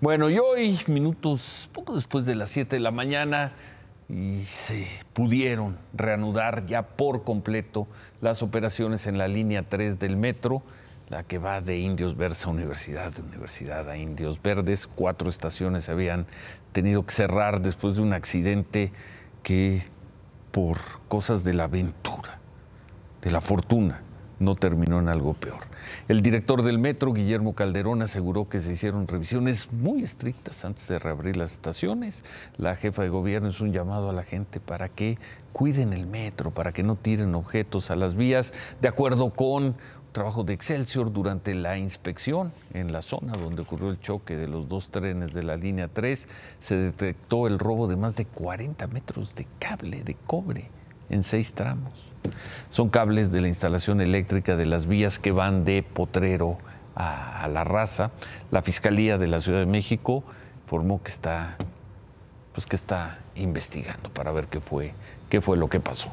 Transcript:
Bueno, y hoy, minutos poco después de las 7 de la mañana, y se pudieron reanudar ya por completo las operaciones en la línea 3 del metro, la que va de Indios Verdes a Universidad, de Universidad a Indios Verdes. Cuatro estaciones se habían tenido que cerrar después de un accidente que, por cosas de la aventura, de la fortuna, no terminó en algo peor. El director del metro, Guillermo Calderón, aseguró que se hicieron revisiones muy estrictas antes de reabrir las estaciones. La jefa de gobierno es un llamado a la gente para que cuiden el metro, para que no tiren objetos a las vías, de acuerdo con trabajo de Excelsior durante la inspección en la zona donde ocurrió el choque de los dos trenes de la línea 3, se detectó el robo de más de 40 metros de cable de cobre en seis tramos. Son cables de la instalación eléctrica de las vías que van de Potrero a, La Raza. La Fiscalía de la Ciudad de México informó que está, pues que está investigando para ver qué fue, qué fue lo que pasó.